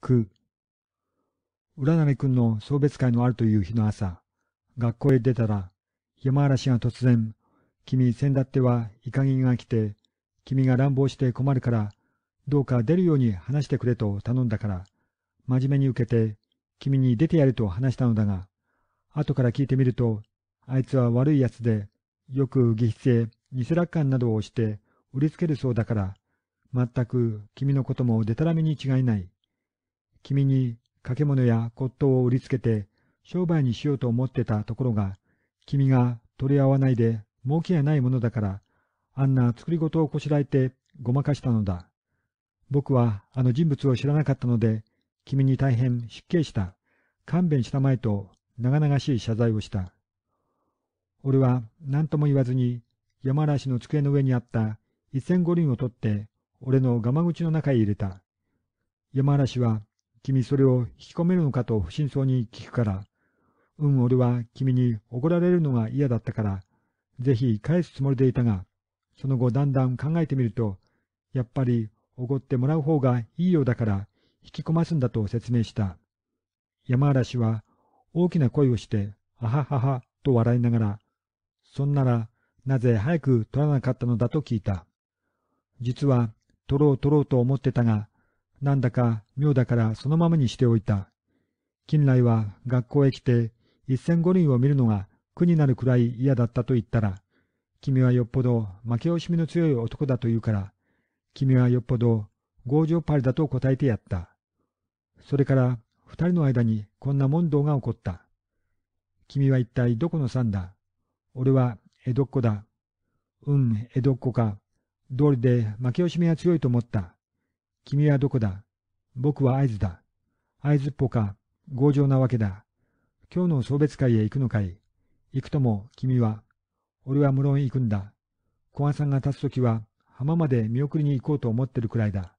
く。浦波くんの送別会のあるという日の朝、学校へ出たら、山嵐が突然、君、先だっては、イカギが来て、君が乱暴して困るから、どうか出るように話してくれと頼んだから、真面目に受けて、君に出てやると話したのだが、後から聞いてみると、あいつは悪い奴で、よく義筆へ偽楽観などをして売りつけるそうだから、全く君のこともでたらめに違いない。君に掛物や骨董を売りつけて商売にしようと思ってたところが、君が取り合わないで儲けやないものだから、あんな作り事をこしらえてごまかしたのだ。僕はあの人物を知らなかったので、君に大変失敬した、勘弁したまえと長々しい謝罪をした。俺は何とも言わずに山嵐の机の上にあった一千五輪を取って俺のガマ口の中へ入れた。山嵐は君それを引き込めるのかと不審そうに聞くから、うん、俺は君に怒られるのが嫌だったから、ぜひ返すつもりでいたが、その後だんだん考えてみると、やっぱり怒ってもらう方がいいようだから引き込ますんだと説明した。山嵐は大きな声をして、あははは、と笑いながら、そんならなぜ早く取らなかったのだと聞いた。実は取ろう取ろうと思ってたが、なんだか妙だからそのままにしておいた。近来は学校へ来て一線五輪を見るのが苦になるくらい嫌だったと言ったら、君はよっぽど負け惜しみの強い男だと言うから、君はよっぽど強情パリだと答えてやった。それから二人の間にこんな問答が起こった。君は一体どこのさんだ俺は江戸っ子だ。うん、江戸っ子か。道理で負け惜しみが強いと思った。君はどこだ僕は合図だ。合図っぽか、強情なわけだ。今日の送別会へ行くのかい行くとも、君は。俺は無論行くんだ。小雁さんが立つときは、浜まで見送りに行こうと思ってるくらいだ。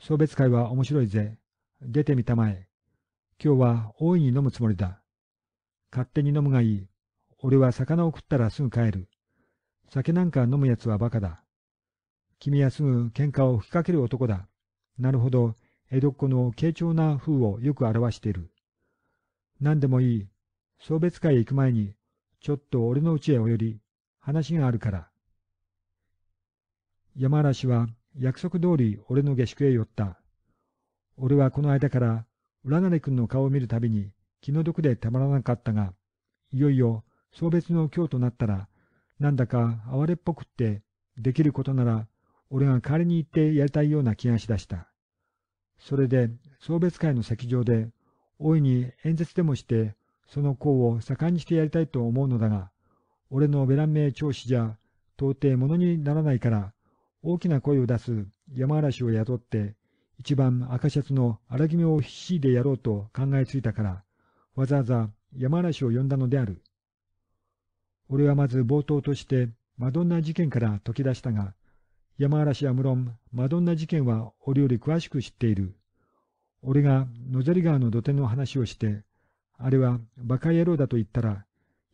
送別会は面白いぜ。出てみたまえ。今日は大いに飲むつもりだ。勝手に飲むがいい。俺は魚を食ったらすぐ帰る。酒なんか飲む奴は馬鹿だ。君はすぐ喧嘩を吹きかける男だ。なるほど。江戸っ子の軽重な風をよく表している。何でもいい。送別会へ行く前に、ちょっと俺の家へお寄り、話があるから。山嵐は約束通り俺の下宿へ寄った。俺はこの間から、浦金君の顔を見るたびに気の毒でたまらなかったが、いよいよ送別の今日となったら、なんだか哀れっぽくって、できることなら俺が代わりに行ってやりたいような気がしだした。それで、送別会の席上で、大いに演説でもして、その功を盛んにしてやりたいと思うのだが、俺のベラン名調子じゃ、到底物にならないから、大きな声を出す山嵐を雇って、一番赤シャツの荒木目を必死でやろうと考えついたから、わざわざ山嵐を呼んだのである。俺はまず冒頭として、マドンナ事件から解き出したが、山嵐は無論、マドンナ事件は俺より詳しく知っている。俺が野砂利川の土手の話をして、あれは馬鹿野郎だと言ったら、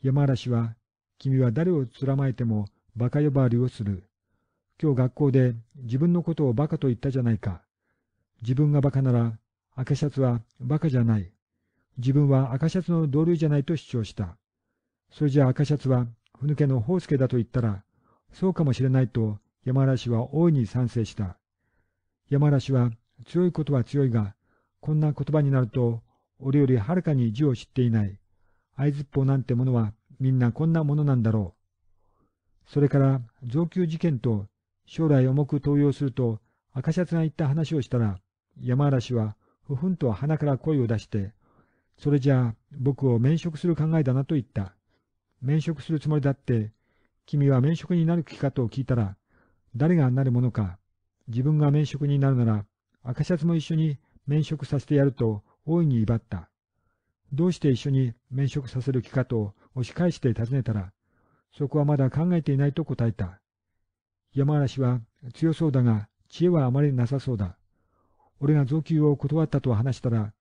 山嵐は、君は誰を貫いまえても馬鹿呼ばわりをする。今日学校で自分のことを馬鹿と言ったじゃないか。自分が馬鹿なら、赤シャツは馬鹿じゃない。自分は赤シャツの同類じゃないと主張した。それじゃ赤シャツは、ふぬけの宝介だと言ったら、そうかもしれないと、山嵐は大いに賛成した。山嵐は強いことは強いが、こんな言葉になると、俺よりはるかに字を知っていない。合図っぽなんてものはみんなこんなものなんだろう。それから、増給事件と将来重く登用すると、赤シャツが言った話をしたら、山嵐はふふんと鼻から声を出して、それじゃあ僕を免職する考えだなと言った。免職するつもりだって、君は免職になる気かと聞いたら、誰がなるものか、自分が免職になるなら、赤シャツも一緒に免職させてやると大いに威張った。どうして一緒に免職させる気かと押し返して尋ねたら、そこはまだ考えていないと答えた。山嵐は強そうだが、知恵はあまりなさそうだ。俺が増給を断ったと話したら、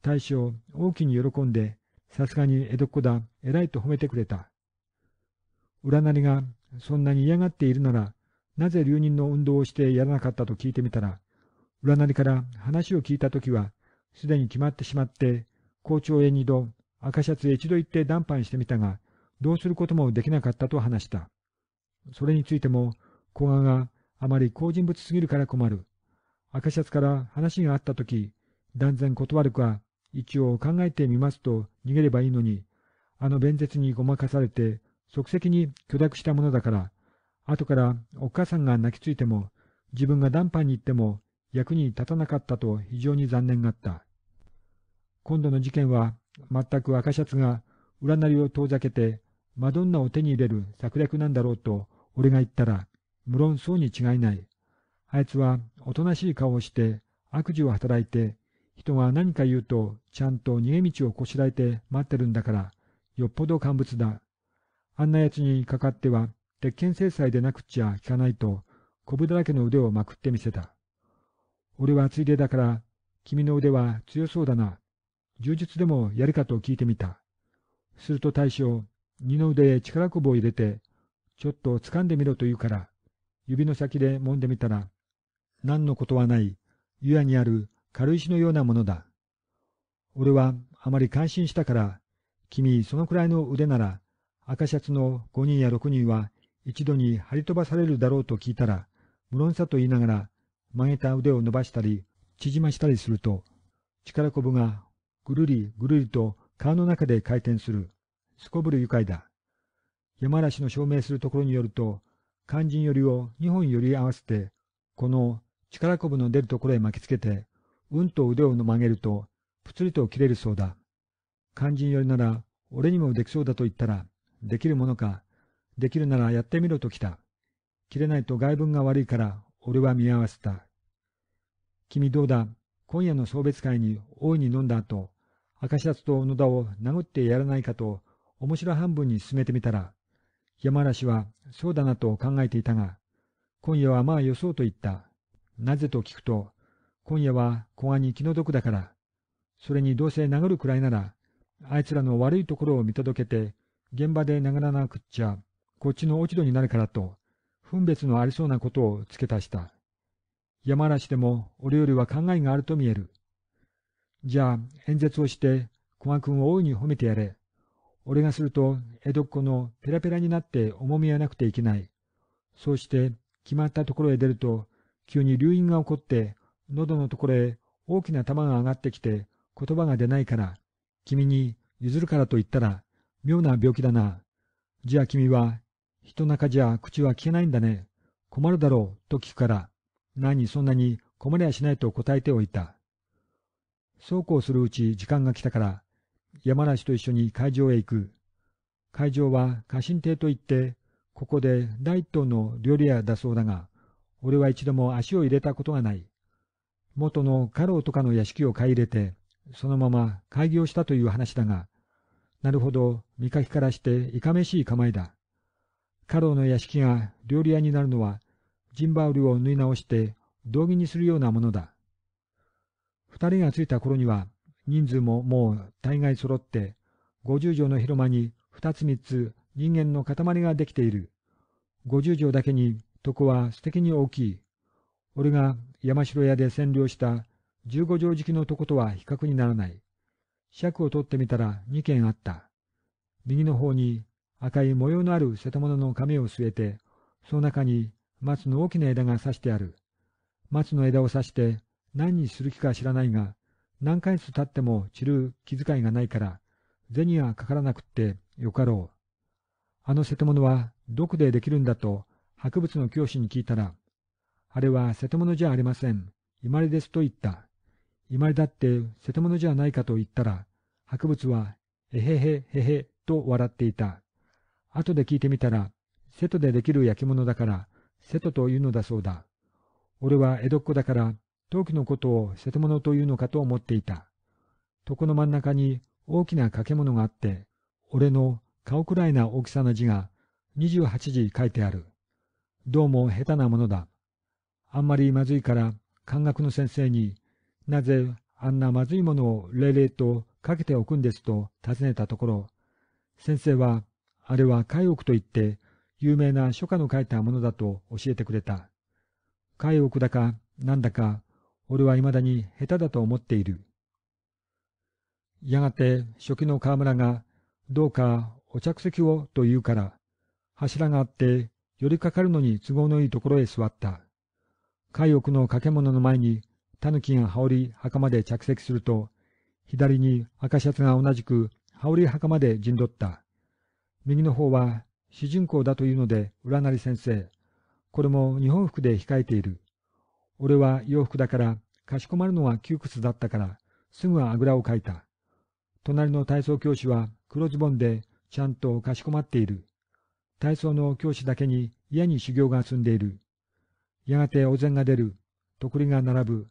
大将、大きに喜んで、さすがに江戸っ子だ、偉いと褒めてくれた。占いが、そんなに嫌がっているなら、なぜ留任の運動をしてやらなかったと聞いてみたら、占いから話を聞いたときは、すでに決まってしまって、校長へ二度、赤シャツへ一度行って談判してみたが、どうすることもできなかったと話した。それについても、古賀があまり好人物すぎるから困る。赤シャツから話があったとき、断然断るか、一応考えてみますと逃げればいいのに、あの弁舌にごまかされて、即席に許諾したものだから、後からお母さんが泣きついても、自分が談判に行っても役に立たなかったと非常に残念があった。今度の事件は、全く赤シャツが裏なりを遠ざけて、マドンナを手に入れる策略なんだろうと、俺が言ったら、無論そうに違いない。あいつは、おとなしい顔をして、悪事を働いて、人が何か言うと、ちゃんと逃げ道をこしらえて待ってるんだから、よっぽど乾物だ。あんな奴にかかっては、鉄拳制裁でなくっちゃ効かないと、コブだらけの腕をまくってみせた。俺はついでだから、君の腕は強そうだな。柔術でもやるかと聞いてみた。すると大将、二の腕へ力こぶを入れて、ちょっと掴んでみろと言うから、指の先で揉んでみたら、何のことはない、湯屋にある軽石のようなものだ。俺はあまり感心したから、君そのくらいの腕なら、赤シャツの五人や六人は一度に張り飛ばされるだろうと聞いたら、無論さと言いながら、曲げた腕を伸ばしたり、縮ましたりすると、力こぶがぐるりぐるりと川の中で回転する、すこぶる愉快だ。山嵐の証明するところによると、肝心寄りを2本寄り合わせて、この力こぶの出るところへ巻きつけて、うんと腕を曲げると、ぷつりと切れるそうだ。肝心寄りなら、俺にもできそうだと言ったら、できるものか、できるならやってみろと来た。切れないと外文が悪いから、俺は見合わせた。君どうだ今夜の送別会に大いに飲んだ後、赤シャツと野田を殴ってやらないかと、面白半分に進めてみたら、山嵐はそうだなと考えていたが、今夜はまあよそうと言った。なぜと聞くと、今夜は小賀に気の毒だから、それにどうせ殴るくらいなら、あいつらの悪いところを見届けて、現場で殴らなくっちゃ、こっちの落ち度になるからと、分別のありそうなことを付け足した。山嵐でも俺よりは考えがあると見える。じゃあ、演説をして、駒賀君を大いに褒めてやれ。俺がすると、江戸っ子のペラペラになって重みはなくていけない。そうして、決まったところへ出ると、急に流飲が起こって、喉のところへ大きな玉が上がってきて、言葉が出ないから、君に譲るからと言ったら、妙な病気だな。じゃあ君は人中じゃ口は聞けないんだね。困るだろう、と聞くから、何そんなに困りやしないと答えておいた。そうこうするうち時間が来たから、山梨と一緒に会場へ行く。会場は家臣邸といって、ここで第一等の料理屋だそうだが、俺は一度も足を入れたことがない。元の家老とかの屋敷を買い入れて、そのまま会議をしたという話だが、なるほど、見かけからしていかめしい構えだ。家老の屋敷が料理屋になるのは、ジンバウルを縫い直して道着にするようなものだ。二人が着いた頃には、人数ももう大概揃って、五十畳の広間に二つ三つ人間の塊ができている。五十畳だけに床は素敵に大きい。俺が山城屋で占領した十五畳敷きの床とは比較にならない。尺を取ってみたら二軒あった。右の方に赤い模様のある瀬戸物の亀を据えて、その中に松の大きな枝が刺してある。松の枝を刺して何にする気か知らないが、何ヶ月経っても散る気遣いがないから、銭がかからなくってよかろう。あの瀬戸物は毒でできるんだと、博物の教師に聞いたら、あれは瀬戸物じゃありません。いまれですと言った。いまれだって瀬戸物じゃないかと言ったら、博物は、えへへへへと笑っていた。後で聞いてみたら、瀬戸でできる焼き物だから、瀬戸というのだそうだ。俺は江戸っ子だから、陶器のことを瀬戸物というのかと思っていた。床の真ん中に大きな掛物があって、俺の顔くらいな大きさの字が28字書いてある。どうも下手なものだ。あんまりまずいから、漢学の先生になぜあんなまずいものを霊々とかけておくんですと尋ねたところ、先生はあれは海奥といって、有名な書家の書いたものだと教えてくれた。海奥だか、なんだか、俺は未だに下手だと思っている。やがて、初期の河村が、どうかお着席をと言うから、柱があって、寄りかかるのに都合のいいところへ座った。海奥の掛物の前に、狸が羽織袴で着席すると、左に赤シャツが同じく羽織袴で陣取った。右の方は主人公だというので、占成先生。これも日本服で控えている。俺は洋服だから、かしこまるのは窮屈だったから、すぐはあぐらをかいた。隣の体操教師は黒ズボンで、ちゃんとかしこまっている。体操の教師だけに嫌に修行が済んでいる。やがてお膳が出る。とくりが並ぶ。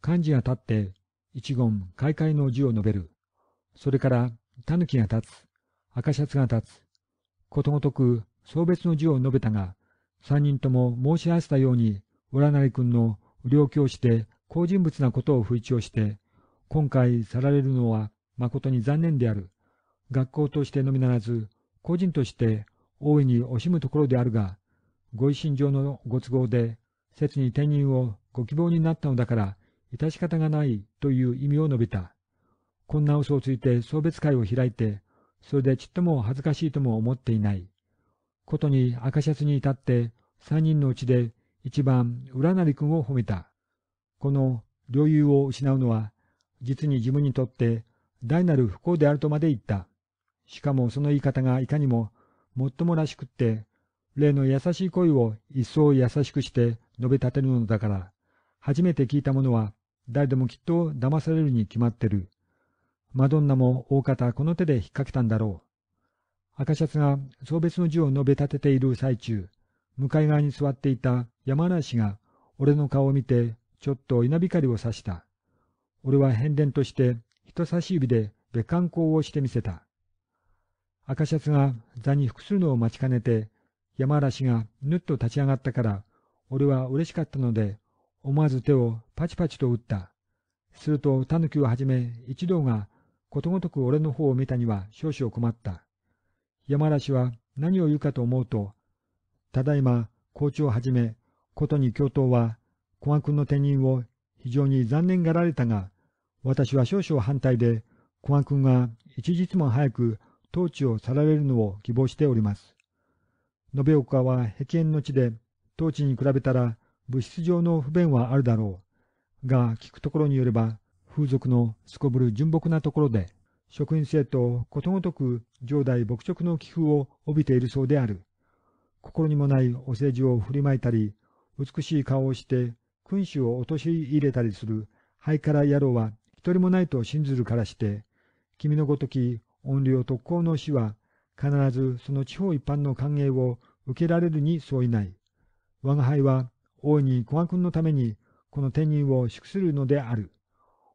漢字が立って、一言、開会の字を述べる。それから、狸が立つ。赤シャツが立つ。ことごとく送別の字を述べたが、三人とも申し合わせたように、浦成君の不良教師で好人物なことを不一をして、今回去られるのは誠に残念である。学校としてのみならず、個人として大いに惜しむところであるが、ご一身上のご都合で、切に転任をご希望になったのだから、致し方がないという意味を述べた。こんな嘘をついて送別会を開いて、それでちっとも恥ずかしいとも思っていない。ことに赤シャツに至って三人のうちで一番浦成君を褒めた。この領友を失うのは実に自分にとって大なる不幸であるとまで言った。しかもその言い方がいかにももっともらしくって例の優しい声を一層優しくして述べ立てるのだから初めて聞いたものは誰でもきっと騙されるに決まってる。マドンナも大方この手で引っ掛けたんだろう。赤シャツが送別の字を述べ立てている最中、向かい側に座っていた山梨が俺の顔を見てちょっと稲光を刺した。俺は変電として人差し指で別観光をしてみせた。赤シャツが座に服するのを待ちかねて、山嵐がぬっと立ち上がったから、俺は嬉しかったので、思わず手をパチパチと打った。すると、狸をはじめ一同がことごとく俺の方を見たには少々困った。山嵐は何を言うかと思うと、ただいま校長をはじめ、ことに教頭は、古賀君の転任を非常に残念がられたが、私は少々反対で、古賀君が一日も早く統治を去られるのを希望しております。延岡は壁縁の地で、統治に比べたら物質上の不便はあるだろう。が、聞くところによれば、風俗のすこぶる純朴なところで、職員生徒ことごとく上代牧職の寄付を帯びているそうである。心にもないお世辞を振りまいたり、美しい顔をして君主を陥れたりするハから野郎は一人もないと信ずるからして、君のごとき恩霊特攻の死は、必ずその地方一般の歓迎を受けられるに相違ない。我が輩は、大いに古賀君のために、この天人を祝するのである。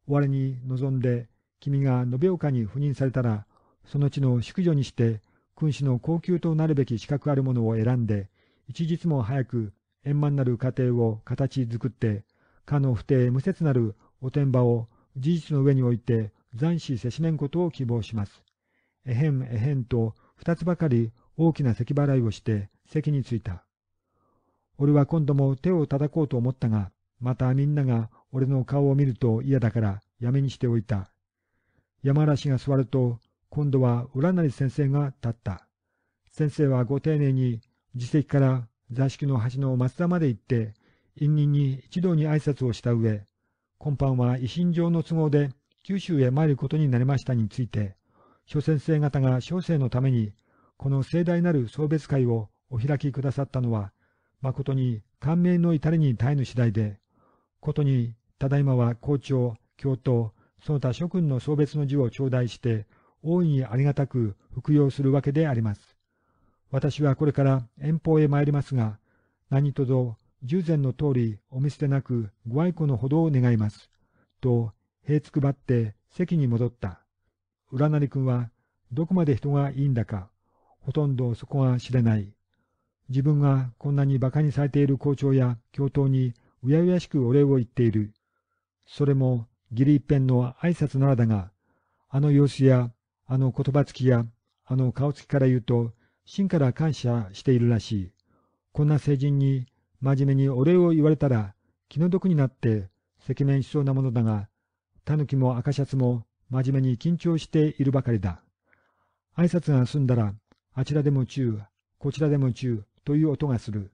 我に望んで、君が延岡に赴任されたら、その地の宿女にして、君主の高級となるべき資格あるものを選んで、一日も早く円満なる家庭を形作って、かの不定無節なるお天場を事実の上において斬死せしめんことを希望します。えへんえへんと二つばかり大きな咳払いをして席に着いた。俺は今度も手を叩こうと思ったが、またみんなが俺の顔を見ると嫌だからやめにしておいた。山嵐が座ると、今度は浦成先生が立った。先生はご丁寧に自席から座敷の端の松田まで行って、隠人に一同に挨拶をした上、今般は維新上の都合で九州へ参ることになりましたについて、諸先生方が小生のために、この盛大なる送別会をお開きくださったのは、誠に感銘の至りに耐えぬ次第で、ことにただいまは校長、教頭、その他諸君の送別の辞を頂戴して、大いにありがたく服用するわけであります。私はこれから遠方へ参りますが、何とぞ従前の通りお見捨てなくご愛顧のほどを願います。と、塀つくばって席に戻った。浦成君は、どこまで人がいいんだか、ほとんどそこが知れない。自分がこんなに馬鹿にされている校長や教頭に、うやうやしくお礼を言っている。それも義理一遍の挨拶ならだが、あの様子や、あの言葉つきや、あの顔つきから言うと、真から感謝しているらしい。こんな成人に真面目にお礼を言われたら、気の毒になって赤面しそうなものだが、狸も赤シャツも真面目に緊張しているばかりだ。挨拶が済んだら、あちらでも中、こちらでも中という音がする。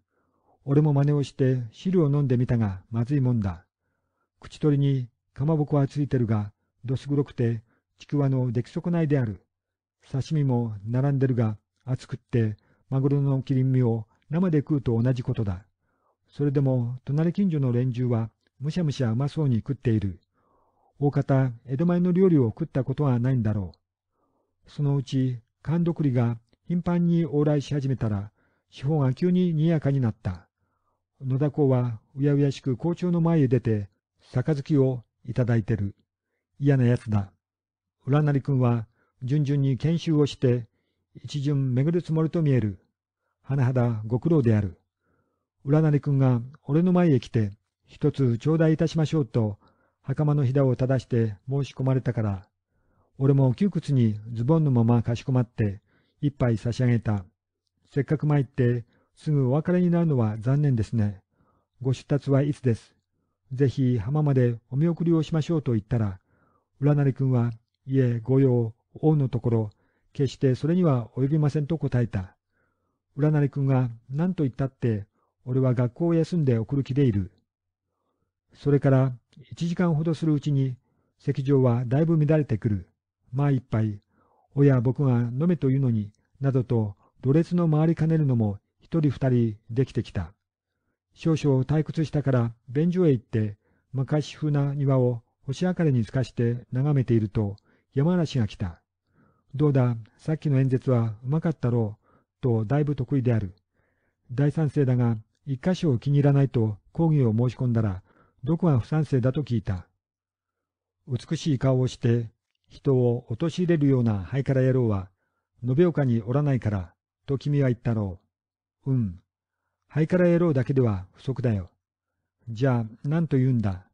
俺も真似をして汁を飲んでみたがまずいもんだ。口取りにかまぼこはついてるが、どす黒くて、ちくわの出来損ないである。刺身も並んでるが、熱くって、マグロの切り身を生で食うと同じことだ。それでも、隣近所の連中は、むしゃむしゃうまそうに食っている。大方、江戸前の料理を食ったことはないんだろう。そのうち、勘どくりが頻繁に往来し始めたら、四方が急に賑やかになった。野田公は、うやうやしく校長の前へ出て、きをいただいてる。嫌な奴だ。裏成君は、順々に研修をして、一巡巡るつもりと見える。花だご苦労である。裏成君が俺の前へ来て、一つ頂戴いたしましょうと、袴のひだを正して申し込まれたから、俺も窮屈にズボンのままかしこまって、一杯差し上げた。せっかく参って、すぐお別れになるのは残念ですね。ご出立はいつです。ぜひ浜までお見送りをしましょうと言ったら、浦り君は、いえ、御用、王のところ、決してそれには及びませんと答えた。浦り君が何と言ったって、俺は学校を休んで送る気でいる。それから一時間ほどするうちに、席上はだいぶ乱れてくる。まあ一杯、おや僕が飲めというのに、などと、奴列の回りかねるのも一人二人できてきた。少々退屈したから便所へ行って、昔風な庭を星明かりに透かして眺めていると、山嵐が来た。どうだ、さっきの演説はうまかったろう、とだいぶ得意である。大賛成だが、一箇所を気に入らないと抗議を申し込んだら、どこが不賛成だと聞いた。美しい顔をして、人を陥れるようなハイカラ野郎は、延岡におらないから、と君は言ったろう。うん、ハイカラ野郎だけでは不足だよ。じゃあ、何と言うんだ。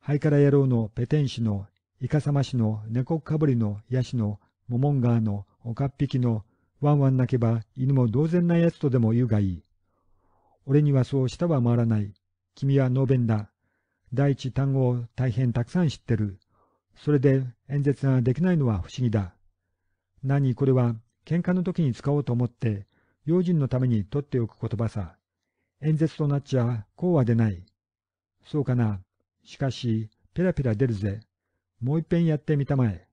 ハイカラ野郎のペテン師の、イカサマ師の、猫かぶりの、ヤシの、モモンガーの、おかっぴきの、ワンワン泣けば犬も同然な奴とでも言うがいい。俺にはそうしたは回らない。君は能弁だ。第一単語を大変たくさん知ってる。それで演説ができないのは不思議だ。何これは喧嘩の時に使おうと思って、用心のために取っておく言葉さ。演説となっちゃこうは出ない。そうかな。しかし、ペラペラ出るぜ。もういっぺんやってみたまえ。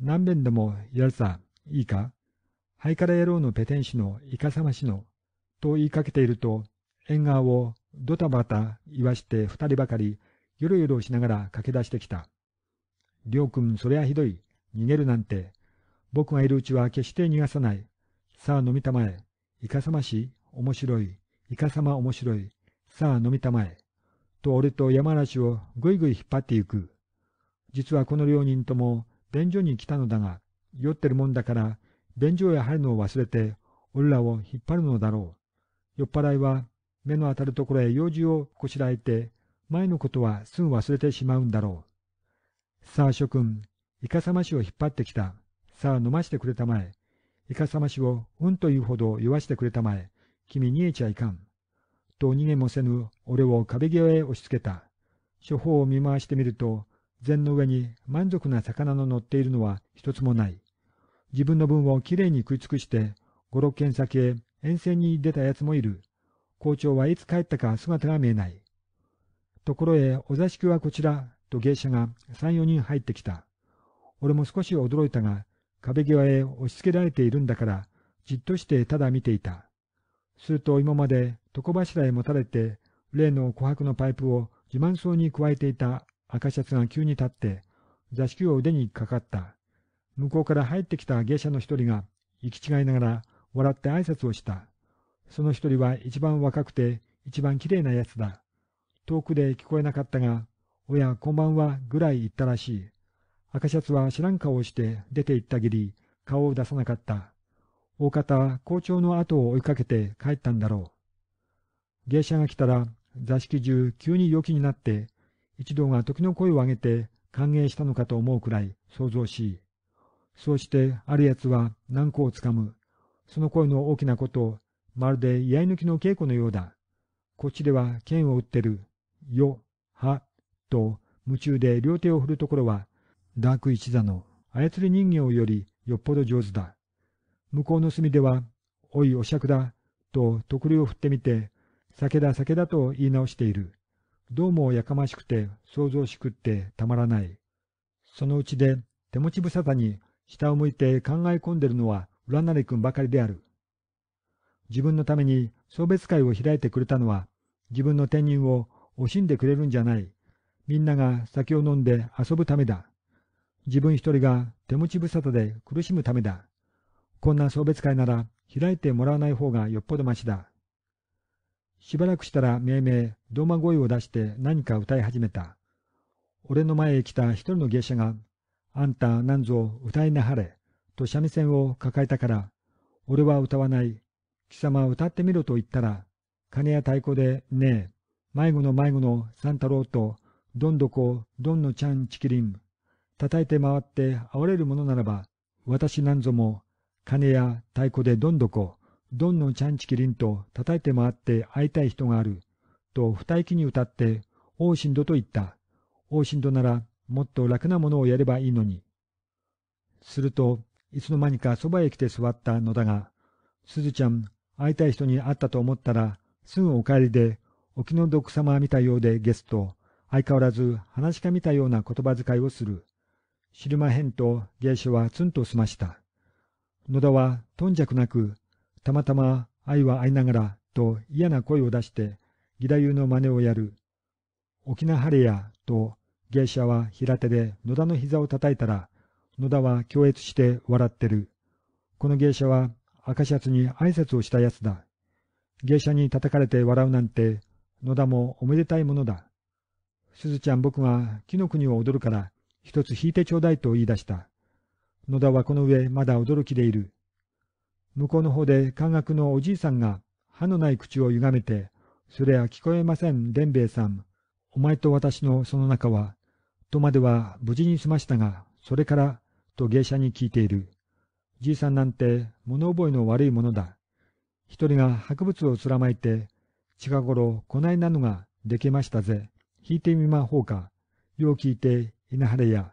何遍でもやるさ。いいかハイカラ野郎のペテン師のイカサマ師の、と言いかけていると、縁側をドタバタ言わして二人ばかり、よろよろしながら駆け出してきた。りょうくん、そりゃひどい。逃げるなんて。僕がいるうちは決して逃がさない。さあ飲みたまえ。イカサマ師、面白い。イカ様面白い。さあ飲みたまえ。と俺と山梨をぐいぐい引っ張ってゆく。実はこの両人とも便所に来たのだが、酔ってるもんだから、便所へ入るのを忘れて、俺らを引っ張るのだろう。酔っ払いは目の当たるところへ用事をこしらえて、前のことはすぐ忘れてしまうんだろう。さあ諸君、イカサマ氏を引っ張ってきた。さあ飲ましてくれたまえ。イカサマ氏をうんというほど酔わしてくれたまえ。君逃げちゃいかん。と逃げもせぬ俺を壁際へ押し付けた。処方を見回してみると、禅の上に満足な魚の乗っているのは一つもない。自分の分をきれいに食い尽くして、五六軒先へ遠征に出たやつもいる。校長はいつ帰ったか姿が見えない。ところへ、お座敷はこちら、と芸者が三、四人入ってきた。俺も少し驚いたが、壁際へ押し付けられているんだから、じっとしてただ見ていた。すると今まで床柱へ持たれて、例の琥珀のパイプを自慢そうに加えていた赤シャツが急に立って、座敷を腕にかかった。向こうから入ってきた芸者の一人が、行き違いながら笑って挨拶をした。その一人は一番若くて、一番綺麗な奴だ。遠くで聞こえなかったが、おや、こんばんは、ぐらい言ったらしい。赤シャツは知らん顔をして出て行ったぎり、顔を出さなかった。大方は校長の後を追いかけて帰ったんだろう。芸者が来たら、座敷中急に陽気になって、一同が時の声を上げて歓迎したのかと思うくらい想像しそうしてある奴は難個をつかむ。その声の大きなことを、まるで居合抜きの稽古のようだ。こっちでは剣を打ってる。よ、は、と、夢中で両手を振るところは、ダーク一座の操り人形よりよっぽど上手だ。向こうの隅では、おいお酌だ、と徳流を振ってみて、酒だ酒だと言い直している。どうもやかましくて、想像しくってたまらない。そのうちで、手持ち無沙汰に、下を向いて考え込んでるのは、浦成君ばかりである。自分のために送別会を開いてくれたのは、自分の転任を惜しんでくれるんじゃない。みんなが酒を飲んで遊ぶためだ。自分一人が手持ち無沙汰で苦しむためだ。こんな送別会なら開いてもらわない方がよっぽどましだ。しばらくしたら命名、ドーマ声を出して何か歌い始めた。俺の前へ来た一人の芸者が、あんたなんぞ歌いなはれ、と三味線を抱えたから、俺は歌わない。貴様歌ってみろと言ったら、金や太鼓で、ねえ、迷子の迷子の三太郎と、どんどこ、どんのちゃんちきりん、叩いて回ってあおれるものならば、私なんぞも金や太鼓でどんどこ、どんのちゃんちきりんと叩いて回って会いたい人がある、と二息に歌って、王神度と言った。王神度ならもっと楽なものをやればいいのに。すると、いつの間にかそばへ来て座ったのだが、すずちゃん、会いたい人に会ったと思ったら、すぐお帰りで、お気の毒様見たようでゲスト、相変わらず話か見たような言葉遣いをする。知るまへんと芸者はツンと済ました。野田は頓着なく、たまたま愛は愛ながらと嫌な声を出して、義太夫の真似をやる。沖縄晴れやと芸者は平手で野田の膝を叩いたら、野田は共悦して笑ってる。この芸者は赤シャツに挨拶をしたやつだ。芸者に叩かれて笑うなんて、野田もおめでたいものだ。すずちゃん僕が木の国を踊るから、一つ弾いてちょうだいと言い出した。野田はこの上まだ驚きでいる。向こうの方で科学のおじいさんが歯のない口を歪めて、それは聞こえません、伝兵衛さん。お前と私のその中は、とまでは無事に済ましたが、それから、と芸者に聞いている。じいさんなんて物覚えの悪いものだ。一人が博物をつらまいて、近頃こないなのができましたぜ。引いてみまほうか。よう聞いて稲晴れや。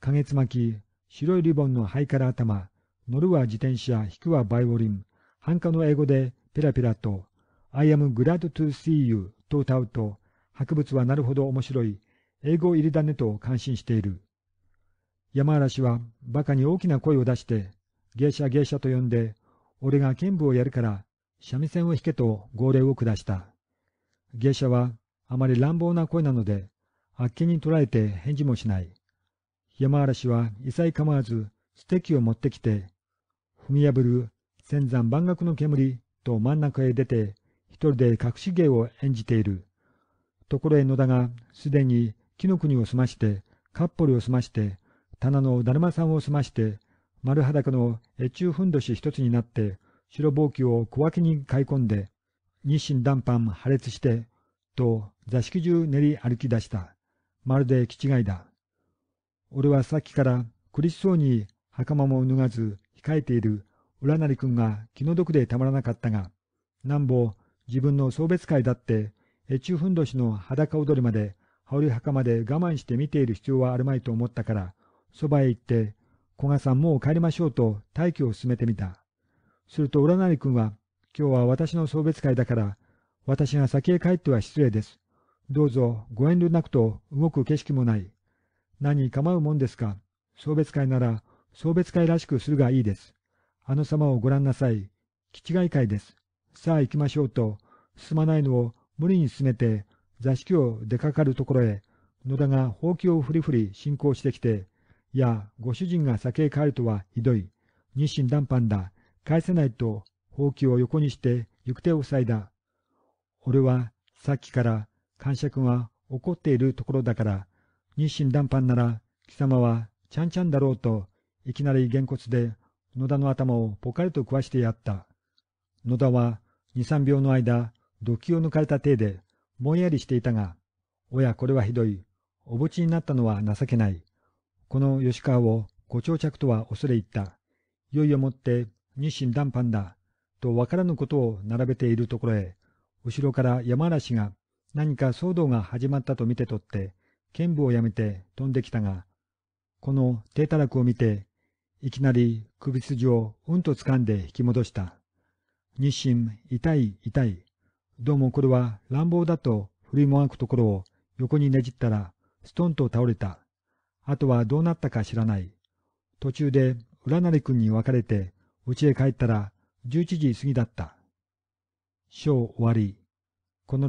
か月巻き白いリボンの灰から頭、乗るは自転車、弾くはバイオリン、繁華の英語でペラペラと、I am glad to see you と歌うと、博物はなるほど面白い、英語入りだねと感心している。山嵐は馬鹿に大きな声を出して、芸者芸者と呼んで、俺が剣舞をやるから、三味線を弾けと号令を下した。芸者はあまり乱暴な声なので、あっけに捉えて返事もしない。山嵐はいさいかまわず、ステキを持ってきて、踏み破る千山万岳の煙と真ん中へ出て、一人で隠し芸を演じている。ところへ野田がすでに木の国を済まして、カッポリを済まして、棚のだるまさんを済まして、丸裸の越中ふんどし一つになって、白帽うを小脇に買い込んで、日清断版破裂して、と座敷中練り歩き出した。まるで気違いだ。俺はさっきから苦しそうに袴も脱がず控えている浦成君が気の毒でたまらなかったが、なんぼ自分の送別会だって、越中ふんどしの裸踊りまで、羽織袴で我慢して見ている必要はあるまいと思ったから、そばへ行って、古賀さんもう帰りましょうと待機を進めてみた。すると浦成君は、今日は私の送別会だから、私が先へ帰っては失礼です。どうぞご遠慮なくと動く景色もない。何構うもんですか。送別会なら、送別会らしくするがいいです。あの様をご覧なさい。吉がい会です。さあ行きましょうと、進まないのを無理に進めて、座敷を出かかるところへ、野田がほうをふりふり進行してきて、いや、ご主人が酒へ帰るとはひどい。日清談判だ。返せないと、ほうを横にして行く手を塞いだ。俺は、さっきから、感謝君は怒っているところだから、日清談判なら貴様はちゃんちゃんだろうといきなりげんこつで野田の頭をポカリと食わしてやった。野田は二三秒の間土器を抜かれた手でぼんやりしていたが、おやこれはひどい。おぼちになったのは情けない。この吉川をご長着とは恐れ入った。いよいよもって日清談判だ。とわからぬことを並べているところへ、後ろから山嵐が何か騒動が始まったと見て取って、剣舞をやめて飛んできたが、この低たらくを見て、いきなり首筋をうんと掴んで引き戻した。日清、痛い、痛い。どうもこれは乱暴だと振りもがくところを横にねじったら、ストンと倒れた。あとはどうなったか知らない。途中で浦成君に別れて、家へ帰ったら、十一時過ぎだった。章終わり。この